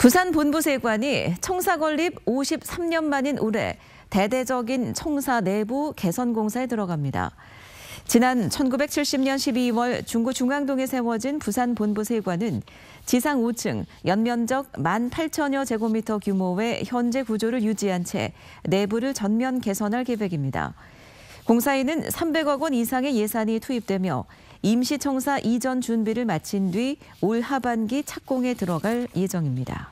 부산 본부세관이 청사 건립 53년 만인 올해 대대적인 청사 내부 개선 공사에 들어갑니다. 지난 1970년 12월 중구 중앙동에 세워진 부산 본부세관은 지상 5층 연면적 18,000여 제곱미터 규모의 현재 구조를 유지한 채 내부를 전면 개선할 계획입니다. 공사에는 300억 원 이상의 예산이 투입되며 임시청사 이전 준비를 마친 뒤 올 하반기 착공에 들어갈 예정입니다.